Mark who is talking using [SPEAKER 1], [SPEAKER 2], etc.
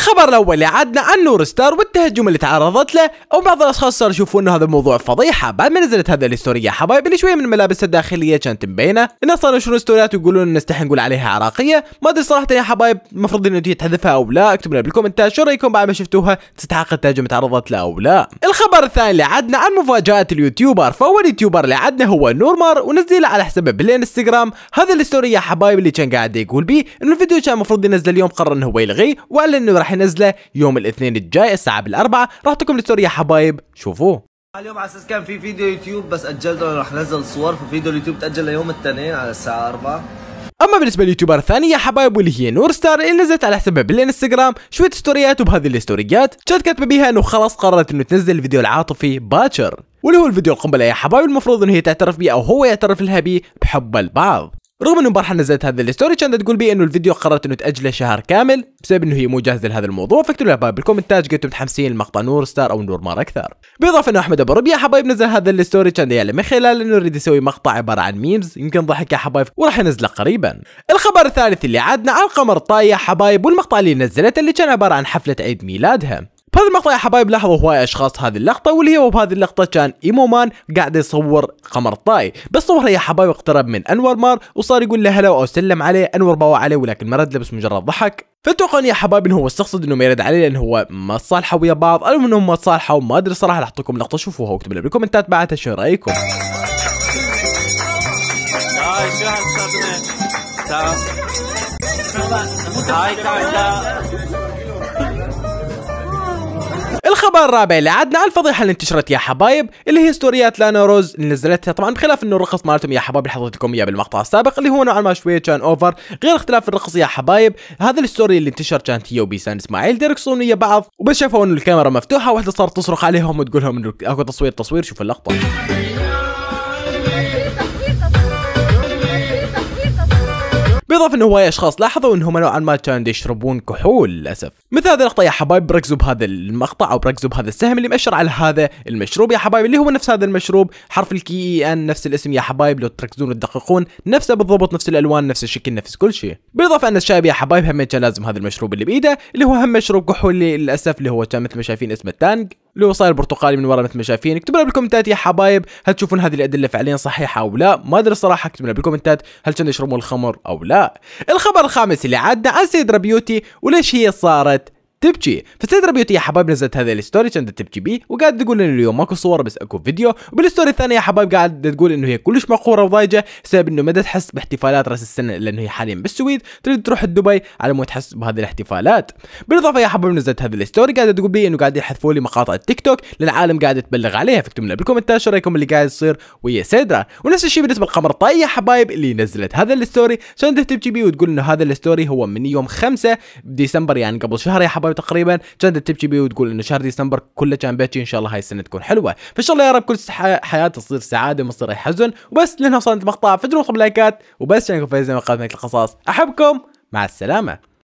[SPEAKER 1] الخبر الاول اللي عدنا عن نور ستار والتهجم اللي تعرضت له او بعض الاشخاص صاروا يشوفون انه هذا الموضوع فضيحه بعد ما نزلت هذا الستوري يا حبايب اللي شويه من ملابسها الداخليه كانت مبينه الناس صاروا يشوفون ستوريات ويقولون ان نستحي نقول عليها عراقيه ما ادري صراحه يا حبايب المفروض انه تجي تحذفها او لا اكتبوا لنا بالكومنتات شو رايكم بعد ما شفتوها تستحق التهجم تعرضت له او لا الخبر الثاني اللي عدنا عن مفاجات اليوتيوبر فاول يوتيوبر اللي عدنا هو نورمار ونزله على حسابه بالانستغرام هذا الستوري يا حبايب اللي كان قاعد يقول بيه انه الفيديو كان المفروض ينزل اليوم قرر انه هو يلغيه وقال انه راح راح ينزله يوم الاثنين الجاي الساعه بالاربعه راح تكون الستوري يا حبايب شوفوه اليوم على اساس كان في فيديو يوتيوب بس اجلته راح نزل صور ففيديو اليوتيوب تاجل ليوم الاثنين على الساعه 4 اما بالنسبه لليوتيوبر الثاني يا حبايب واللي هي نور ستار اللي نزلت على حسابها بالانستغرام شويه ستوريات وبهذه الستوريات كانت كاتبه بيها انه خلاص قررت انه تنزل الفيديو العاطفي باكر واللي هو الفيديو القنبله يا حبايب المفروض انه هي تعترف بيه او هو يعترف لها بيه بحب البعض رغم انه امبارح نزلت هذا الستوري كانت تقول بي انه الفيديو قررت انه تاجله شهر كامل بسبب انه هي مو جاهزه لهذا الموضوع فاكتبوا لها حبايب بالكومنتات قلتوا متحمسين لمقطع نور ستار او نور مار اكثر بالاضافه انه احمد ابو ربيع حبايب نزل هذا الستوري كان يعلم من خلال انه يريد يسوي مقطع عباره عن ميمز يمكن ضحك يا حبايب وراح ينزله قريبا الخبر الثالث اللي عادنا على القمر طايح حبايب والمقطع اللي نزلته اللي كان عباره عن حفله عيد ميلادها بهذه المقطع يا حبايب لاحظوا هواي اشخاص هذه اللقطه واللي هو بهذه اللقطه كان ايمو مان قاعد يصور قمر طاي بس صور يا حبايب اقترب من انور مار وصار يقول له هلا او سلم عليه انور باوع عليه ولكن ما رد بس مجرد ضحك فاتوقع يا حبايب انه هو استقصد انه ما يرد عليه لان هو ما تصالحوا ويا بعض المهم انهم ما تصالحوا ما ادري صراحه راح اعطيكم لقطه شوفوها واكتبوا لي بالكومنتات بعدها شو رايكم هاي الخبر الرابع اللي عدنا على الفضيحه اللي انتشرت يا حبايب اللي هي ستوريات لانا روز اللي نزلتها طبعا بخلاف انه الرقص مالتهم يا حبايب اللي حضرت لكم اياه بالمقطع السابق اللي هو نوعا ما شويه كان اوفر غير اختلاف الرقص يا حبايب هذا الستوري اللي انتشر كانت هي وبيسان اسماعيل ديركسون ويا بعض وبس شافوا انه الكاميرا مفتوحه وحده صارت تصرخ عليهم وتقول لهم انه اكو تصوير تصوير شوف اللقطه بالاضافه انه هواي اشخاص لاحظوا انهم نوعا ما كانوا يشربون كحول للاسف مثل هذه اللقطه يا حبايب ركزوا بهذا المقطع او ركزوا بهذا السهم اللي مأشر على هذا المشروب يا حبايب اللي هو نفس هذا المشروب حرف الكي ان نفس الاسم يا حبايب لو تركزون وتدققون نفسه بالضبط نفس الالوان نفس الشكل نفس كل شيء بالاضافه ان الشايب يا حبايب هم كان لازم هذا المشروب اللي بايده اللي هو هم مشروب كحول للاسف اللي هو كان مثل ما شايفين اسمه تانج لو صاير برتقالي من ورا مثل ما شايفين اكتبوا لنا بالكومنتات يا حبايب هل تشوفون هذه الادله فعليا صحيحه او لا ما ادري الصراحه اكتبوا لنا بالكومنتات هل كانوا يشربون الخمر او لا الخبر الخامس اللي عدى عن سيدرا بيوتي وليش هي صارت تبكي فالسيدة بيوتي يا حبايب نزلت هذا الستوري عشان تبكي بيه وقاعد تقول انه اليوم ماكو صور بس اكو فيديو وبالستوري الثانيه يا حبايب قاعد تقول انه هي كلش مقهوره وضايجه بسبب انه ما تحس باحتفالات راس السنه لانه هي حاليا بالسويد تريد تروح دبي على مود تحس بهذه الاحتفالات بالاضافه يا حبايب نزلت هذا الستوري قاعده تقول لي انه قاعد يحذفوا لي مقاطع التيك توك للعالم قاعده تبلغ عليها فاكتبوا لنا بالكومنتات شو رايكم اللي قاعد يصير ويا سيدرا ونفس الشيء بالنسبه للقمر طاي يا حبايب اللي نزلت هذا الستوري عشان تبكي بيه وتقول انه هذا الستوري هو من يوم 5 ديسمبر يعني قبل شهر يا حبايب 2007 تقريبا كانت تبكي بي وتقول انه شهر ديسمبر كله كان بكي ان شاء الله هاي السنه تكون حلوه فان شاء الله يا رب كل حياه تصير سعاده ما تصير حزن وبس لانها وصلت مقطع فجروا لايكات وبس عشان فايزين من قناه القصاص احبكم مع السلامه